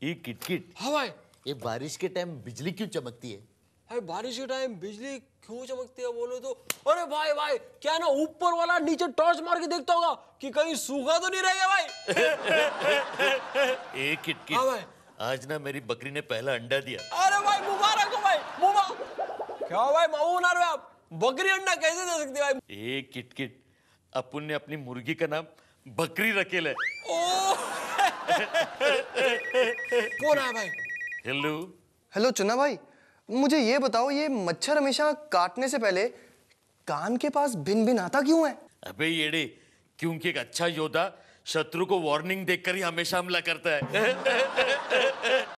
ये kit -kit. हाँ भाई ये बारिश के टाइम बिजली क्यों चमकती है अरे बारिश के टाइम बिजली क्यों चमकती है बोलो तो अरे भाई भाई क्या ना ऊपर वाला नीचे टॉर्च मार के देखता होगा कि कहीं सूखा तो नहीं रह गया भाई एक -किट। हाँ भाई आज ना मेरी बकरी ने पहला अंडा दिया अरे भाई मुबारक हो भाई मुबारक क्या भाई मामू बना रहे आप बकरी अंडा कैसे दे सकते भाई ए किट किट अपन ने अपनी मुर्गी का नाम बकरी रखेल है कौन है भाई हेलो हेलो चुना भाई मुझे ये बताओ ये मच्छर हमेशा काटने से पहले कान के पास भिन भिन आता क्यों है अबे येड़े क्योंकि एक अच्छा योद्धा शत्रु को वार्निंग देकर ही हमेशा हमला करता है